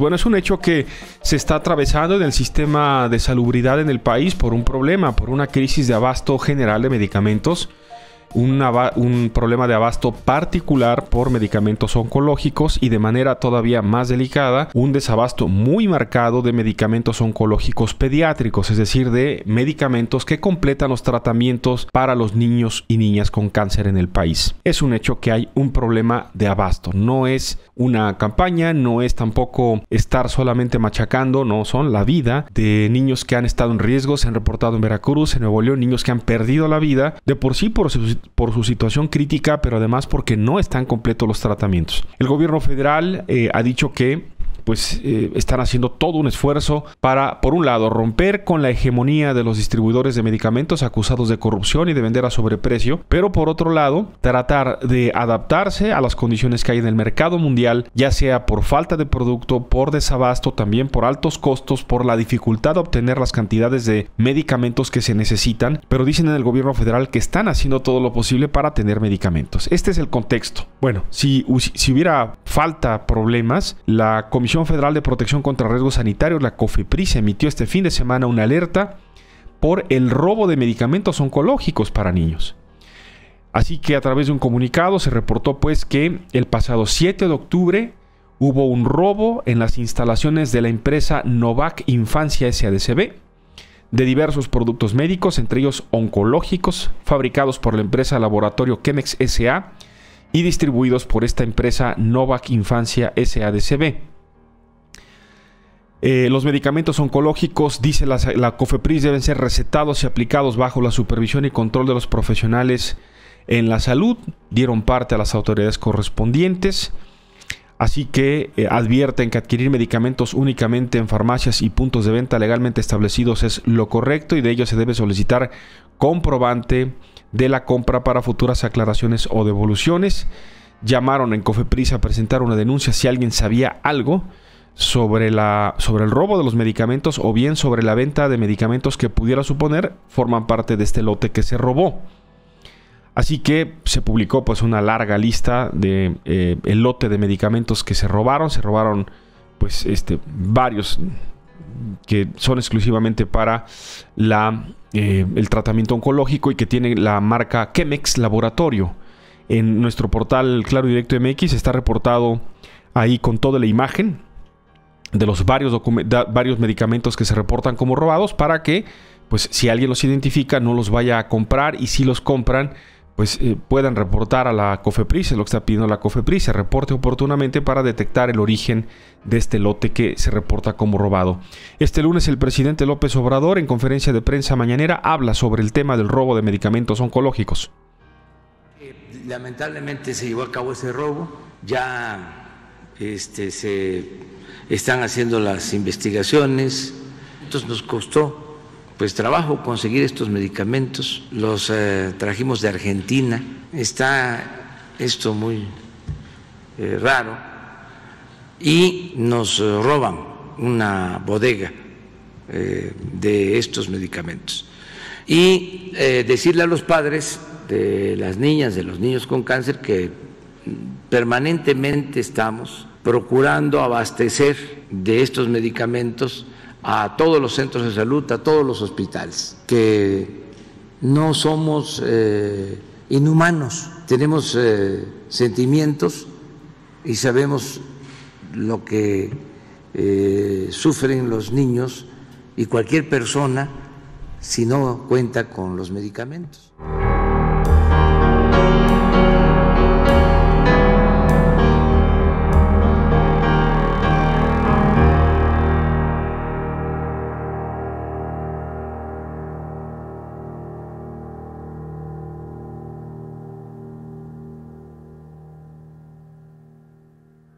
Bueno, es un hecho que se está atravesando en el sistema de salubridad en el país por un problema, por una crisis de abasto general de medicamentos un, problema de abasto particular por medicamentos oncológicos y de manera todavía más delicada, un desabasto muy marcado de medicamentos oncológicos pediátricos, es decir, de medicamentos que completan los tratamientos para los niños y niñas con cáncer en el país. Es un hecho que hay un problema de abasto, no es una campaña, no es tampoco estar solamente machacando, no son la vida de niños que han estado en riesgo, se han reportado en Veracruz, en Nuevo León, niños que han perdido la vida de por sí por sus por su situación crítica, pero además porque no están completos los tratamientos. El gobierno federal eh, ha dicho que pues eh, están haciendo todo un esfuerzo para, por un lado, romper con la hegemonía de los distribuidores de medicamentos acusados de corrupción y de vender a sobreprecio, pero por otro lado, tratar de adaptarse a las condiciones que hay en el mercado mundial, ya sea por falta de producto, por desabasto, también por altos costos, por la dificultad de obtener las cantidades de medicamentos que se necesitan, pero dicen en el gobierno federal que están haciendo todo lo posible para tener medicamentos. Este es el contexto. Bueno, si, si hubiera falta, problemas, la Comisión Federal de Protección contra Riesgos Sanitarios, la COFEPRIS, emitió este fin de semana una alerta por el robo de medicamentos oncológicos para niños. Así que a través de un comunicado se reportó pues que el pasado 7 de octubre hubo un robo en las instalaciones de la empresa Novac Infancia SADCB de diversos productos médicos, entre ellos oncológicos, fabricados por la empresa Laboratorio Chemex SA y distribuidos por esta empresa Novak Infancia SADCB. Eh, los medicamentos oncológicos, dice la, COFEPRIS, deben ser recetados y aplicados bajo la supervisión y control de los profesionales en la salud. Dieron parte a las autoridades correspondientes. Así que eh, advierten que adquirir medicamentos únicamente en farmacias y puntos de venta legalmente establecidos es lo correcto y de ello se debe solicitar comprobante de la compra para futuras aclaraciones o devoluciones. Llamaron en Cofepris a presentar una denuncia si alguien sabía algo sobre, la, sobre el robo de los medicamentos o bien sobre la venta de medicamentos que pudiera suponer forman parte de este lote que se robó. Así que se publicó pues una larga lista de eh, el lote de medicamentos que se robaron. Se robaron pues este, varios que son exclusivamente para la, eh, el tratamiento oncológico y que tienen la marca Chemex Laboratorio. En nuestro portal Claro Directo MX está reportado ahí con toda la imagen de los varios, varios medicamentos que se reportan como robados para que, pues si alguien los identifica, no los vaya a comprar y si los compran, pues eh, puedan reportar a la COFEPRIS, es lo que está pidiendo la COFEPRIS, se reporte oportunamente para detectar el origen de este lote que se reporta como robado. Este lunes el presidente López Obrador en conferencia de prensa mañanera habla sobre el tema del robo de medicamentos oncológicos. Lamentablemente se llevó a cabo ese robo, ya este, se están haciendo las investigaciones. Entonces nos costó pues trabajo conseguir estos medicamentos, los eh, trajimos de Argentina. Está esto muy eh, raro y nos eh, roban una bodega de estos medicamentos. Y decirle a los padres de las niñas, de los niños con cáncer, que mm, permanentemente estamos procurando abastecer de estos medicamentos a todos los centros de salud, a todos los hospitales, que no somos eh, inhumanos, tenemos eh, sentimientos y sabemos lo que eh, sufren los niños y cualquier persona si no cuenta con los medicamentos.